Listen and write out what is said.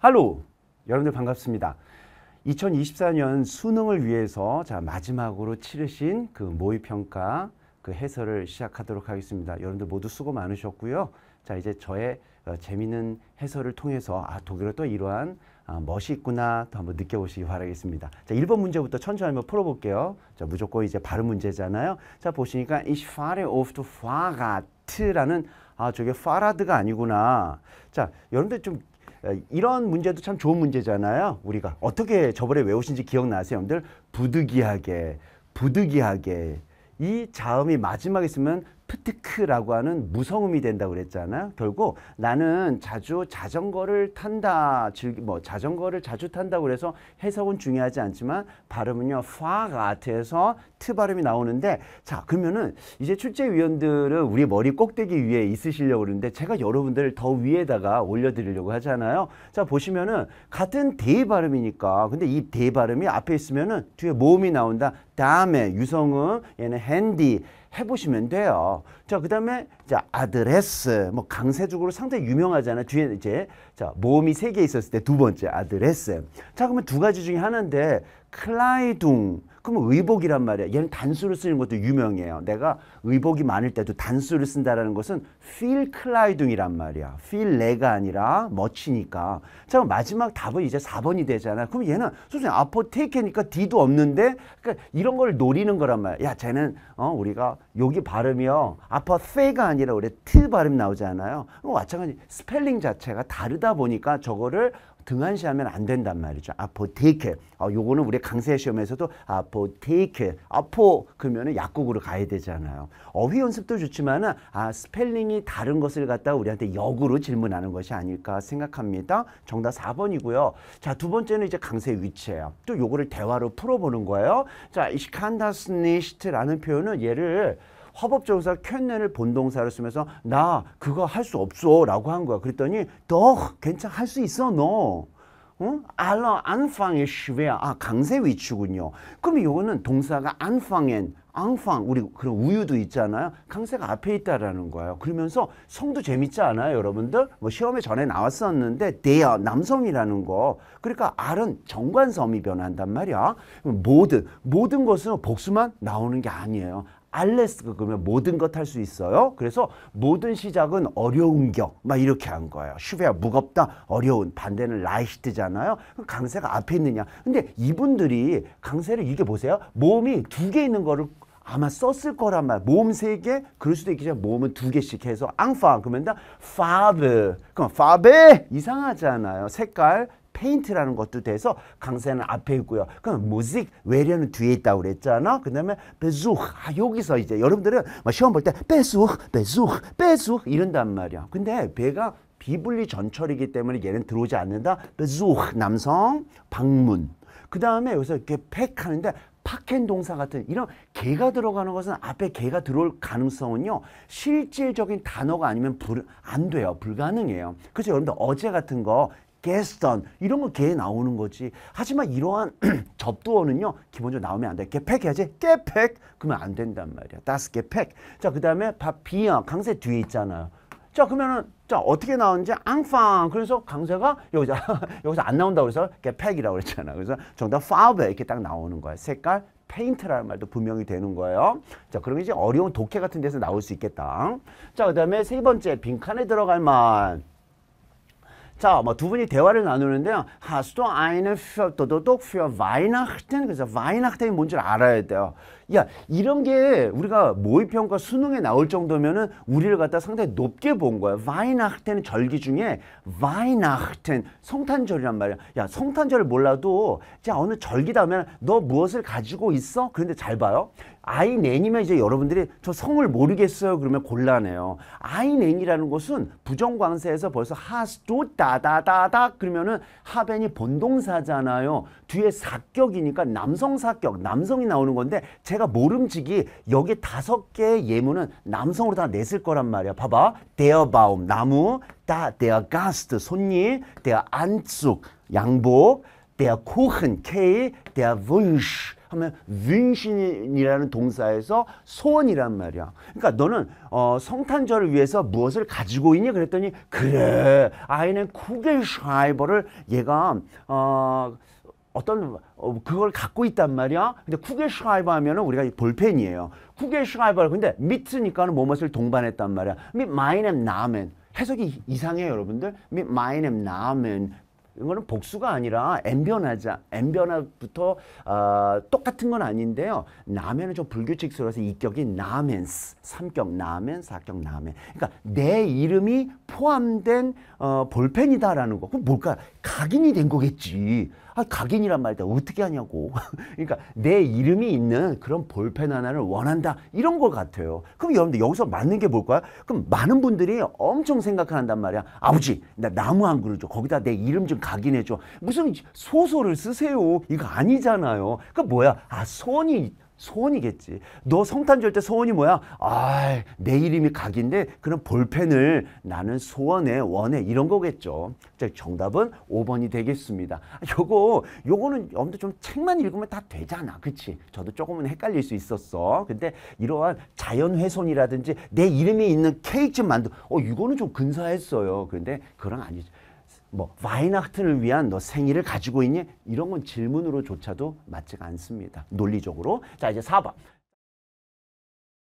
할로 여러분들 반갑습니다. 2024년 수능을 위해서 자 마지막으로 치르신 그 모의 평가 그 해설을 시작하도록 하겠습니다. 여러분들 모두 수고 많으셨고요. 자 이제 저의 어, 재미있는 해설을 통해서 아 독일어 또 이러한 아, 멋이 있구나 또 한번 느껴보시기 바라겠습니다. 자 1번 문제부터 천천히 한번 풀어볼게요. 자 무조건 이제 발음 문제잖아요. 자 보시니까 ich fahre oft f a r r a d 라는아 저게 파라드가 아니구나. 자 여러분들 좀 이런 문제도 참 좋은 문제잖아요. 우리가 어떻게 저번에 외우신지 기억나세요, 여러분들? 부득이하게, 부득이하게 이 자음이 마지막에 있으면 프트크라고 하는 무성음이 된다고 그랬잖아. 결국 나는 자주 자전거를 탄다. 즐기 뭐 자전거를 자주 탄다고 그래서 해석은 중요하지 않지만 발음은요. 화가트에서트 발음이 나오는데 자, 그러면은 이제 출제 위원들은 우리 머리 꼭대기 위에 있으시려고 그러는데 제가 여러분들을 더 위에다가 올려 드리려고 하잖아요. 자, 보시면은 같은 대 발음이니까 근데 이 대 발음이 앞에 있으면은 뒤에 모음이 나온다. 다음에 유성음 얘는 핸디 해보시면 돼요. 자, 그 다음에 자, 아드레스. 뭐 강세적으로 상당히 유명하잖아. 뒤에 이제 자, 모음이 세 개 있었을 때 두 번째 아드레스. 자, 그러면 두 가지 중에 하나인데 클라이둥. 그러면 뭐 의복이란 말이야. 얘는 단수를 쓰는 것도 유명해요. 내가 의복이 많을 때도 단수를 쓴다라는 것은 필 클라이둥이란 말이야. 필 레가 아니라 멋지니까. 자, 그럼 마지막 답은 이제 4번이 되잖아. 그럼 얘는 선생님 아포테이크니까 D도 없는데 그러니까 이런 걸 노리는 거란 말이야. 야, 쟤는 어, 우리가 여기 발음이요. 아포테가 아니 아니라 원래 트 발음 나오잖아요. 마찬가지 스펠링 자체가 다르다 보니까 저거를 등한시하면 안 된단 말이죠. 아포테이크. 어, 요거는 우리 강세 시험에서도 아포테이크. 아포 그러면은 약국으로 가야 되잖아요. 어휘 연습도 좋지만은 아 스펠링이 다른 것을 갖다 우리한테 역으로 질문하는 것이 아닐까 생각합니다. 정답 4번이고요. 자, 두 번째는 이제 강세 위치예요. 또 요거를 대화로 풀어 보는 거예요. 자, 이시칸다스니시트 라는 표현은 얘를 화법정사 캔넨을 본동사를 쓰면서 나 그거 할 수 없어 라고 한 거야. 그랬더니 더 괜찮 할 수 있어 너. 응? 알라 안팡의 시웨아 강세 위치군요. 그럼 이거는 동사가 안팡엔 안팡 우리 그런 우유도 있잖아요. 강세가 앞에 있다라는 거예요. 그러면서 성도 재밌지 않아요, 여러분들? 뭐 시험에 전에 나왔었는데 대어 남성이라는 거. 그러니까 알은 정관섬이 변한단 말이야. 모든 모든 것은 복수만 나오는 게 아니에요. 알레스가 그러면 모든 것 할 수 있어요. 그래서 모든 시작은 어려운 격막 이렇게 한 거예요. 슈베야 무겁다 어려운 반대는 라이히트잖아요. 강세가 앞에 있느냐. 근데 이분들이 강세를 이게 보세요. 몸이 두 개 있는 거를 아마 썼을 거란 말. 모음 세 개, 그럴 수도 있겠지만 모음은 두 개씩 해서 앙파 그러면 다 파브. 그럼 파베 이상하잖아요. 색깔 페인트라는 것도 돼서 강세는 앞에 있고요. 그럼 무직 외래는 뒤에 있다고 그랬잖아. 그다음에 베수 아, 여기서 이제 여러분들은 막 뭐 시험 볼 때 베수흐 베수흐 베수 이런단 말이야. 근데 배가 비분리 전철이기 때문에 얘는 들어오지 않는다. 베수 남성 방문. 그다음에 여기서 이렇게 팩 하는데 파켄 동사 같은 이런 개가 들어가는 것은 앞에 개가 들어올 가능성은요 실질적인 단어가 아니면 불, 안 돼요 불가능해요 그래서 여러분들 어제 같은 거 개선 이런 거개 나오는 거지. 하지만 이러한 접두어는요. 기본적으로 나오면 안 돼. 개팩 해야지. 개팩. 그러면 안 된단 말이야. 다스 개팩. 자, 그다음에 바비야 강세 뒤에 있잖아요. 자, 그러면은 자, 어떻게 나오는지 앙팡. 그래서 강세가 여기서 여기서 안 나온다고 그래서 개팩이라고 그랬잖아. 그래서 정답 파브 이렇게 딱 나오는 거야. 색깔 페인트라는 말도 분명히 되는 거예요. 자, 그러면 이제 어려운 독해 같은 데서 나올 수 있겠다. 자, 그다음에 세 번째 빈칸에 들어갈 말. 자, 뭐 두 분이 대화를 나누는데요. Hast du einen für d o d für Weihnachten? 그래서 Weihnacht이 뭔지 알아야 돼요. 야, 이런 게 우리가 모의평가 수능에 나올 정도면은 우리를 갖다 상당히 높게 본 거야. Weihnachten 절기 중에 Weihnachten 성탄절이란 말이야. 야, 성탄절을 몰라도 자, 어느 절기다 하면 너 무엇을 가지고 있어? 그런데 잘 봐요. 아이 낸이면 이제 여러분들이 저 성을 모르겠어요. 그러면 곤란해요. 아이 낸이라는 것은 부정관세에서 벌써 has to 따다다다 그러면은 하벤이 본동사잖아요. 뒤에 사격이니까 남성 사격, 남성이 나오는 건데 제가 모름지기 여기 다섯 개의 예문은 남성으로 다 냈을 거란 말이야. 봐봐. 대어바움 나무, 다 대어가스트 손님, 대어안쑥 양복, 대어코흔 케이, 대어분쉬 하면 윙신이라는 동사에서 소원이란 말이야. 그러니까 너는 어, 성탄절을 위해서 무엇을 가지고 있냐 그랬더니 그래. 아이는 쿠겔샤이버를 얘가 어, 어떤 어, 그걸 갖고 있단 말이야. 근데 쿠겔슈라이버 하면은 우리가 볼펜이에요. 쿠겔슈라이버 근데 미트니까는 무엇을 동반했단 말이야. 미 마이넴 나멘. 해석이 이상해요, 여러분들. 미 마이넴 나멘. 이거는 복수가 아니라 엔변하자엔변하부터 어, 똑같은 건 아닌데요. 나면은 좀 불규칙스러워서 이격이 나멘스, 삼격 나멘, 사격 나멘. 그러니까 내 이름이 포함된 어, 볼펜이다라는 거. 그 뭘까? 각인이 된 거겠지. 아, 각인이란 말이다. 어떻게 하냐고. 그러니까 내 이름이 있는 그런 볼펜 하나를 원한다. 이런 것 같아요. 그럼 여러분들 여기서 맞는 게 뭘까요? 그럼 많은 분들이 엄청 생각한단 말이야. 아버지, 나 나무 한 그루 줘. 거기다 내 이름 좀 각인해 줘. 무슨 소설을 쓰세요. 이거 아니잖아요. 그러 그러니까 뭐야? 아, 손이 소원이겠지. 너 성탄 절때 소원이 뭐야? 아, 내 이름이 각인데 그런 볼펜을 나는 소원에 원해 이런 거겠죠. 즉 정답은 5번이 되겠습니다. 아, 요거 요거는 여러분좀 책만 읽으면 다 되잖아. 그치 저도 조금은 헷갈릴 수 있었어. 근데 이러한 자연 훼손이라든지 내 이름이 있는 케이크 만두 어 이거는 좀 근사했어요. 근데 그런 아니죠. 뭐 와인하트를 위한 너 생일을 가지고 있니? 이런 건 질문으로조차도 맞지가 않습니다. 논리적으로. 자 이제 4번.